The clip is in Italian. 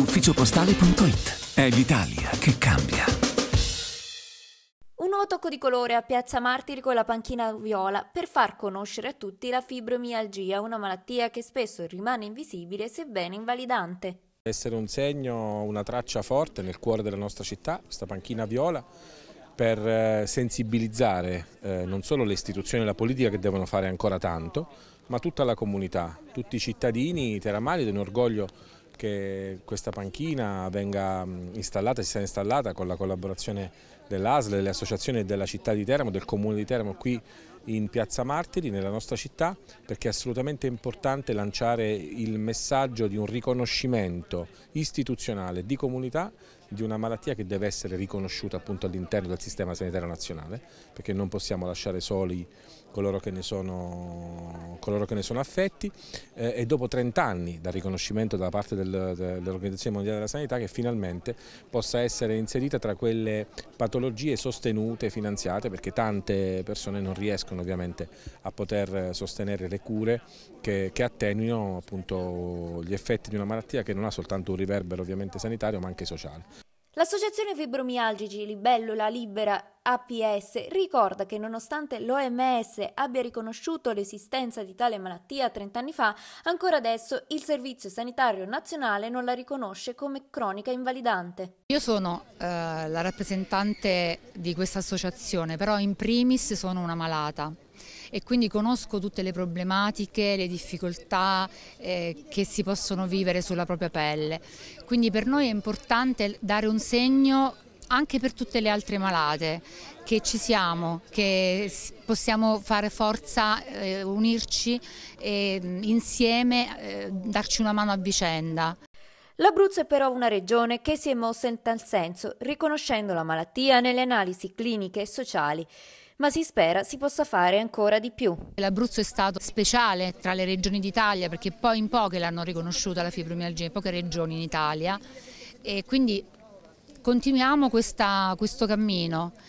ufficiopostale.it. È l'Italia che cambia. Un nuovo tocco di colore a Piazza Martiri con la panchina viola per far conoscere a tutti la fibromialgia, una malattia che spesso rimane invisibile sebbene invalidante. Essere un segno, una traccia forte nel cuore della nostra città, questa panchina viola, per eh, sensibilizzare eh, non solo le istituzioni e la politica che devono fare ancora tanto, ma tutta la comunità, tutti i cittadini teramali di un orgoglio che questa panchina venga mm, installata e sia installata con la collaborazione dell'ASL, delle associazioni della città di Teramo, del comune di Teramo qui in Piazza Martiri, nella nostra città, perché è assolutamente importante lanciare il messaggio di un riconoscimento istituzionale di comunità di una malattia che deve essere riconosciuta appunto all'interno del sistema sanitario nazionale, perché non possiamo lasciare soli coloro che ne sono, che ne sono affetti eh, e dopo 30 anni dal riconoscimento da parte del, dell'Organizzazione Mondiale della Sanità che finalmente possa essere inserita tra quelle patologie sostenute, e finanziate, perché tante persone non riescono ovviamente a poter sostenere le cure che, che attenuino appunto gli effetti di una malattia che non ha soltanto un riverbero ovviamente sanitario ma anche sociale. L'associazione Fibromialgici Libellula Libera APS ricorda che nonostante l'OMS abbia riconosciuto l'esistenza di tale malattia 30 anni fa, ancora adesso il Servizio Sanitario Nazionale non la riconosce come cronica invalidante. Io sono eh, la rappresentante di questa associazione, però in primis sono una malata e quindi conosco tutte le problematiche, le difficoltà eh, che si possono vivere sulla propria pelle. Quindi per noi è importante dare un segno anche per tutte le altre malate, che ci siamo, che possiamo fare forza, eh, unirci e mm, insieme, eh, darci una mano a vicenda. L'Abruzzo è però una regione che si è mossa in tal senso, riconoscendo la malattia nelle analisi cliniche e sociali ma si spera si possa fare ancora di più. L'Abruzzo è stato speciale tra le regioni d'Italia perché poi in poche l'hanno riconosciuta la fibromialgia, in poche regioni in Italia e quindi continuiamo questa, questo cammino.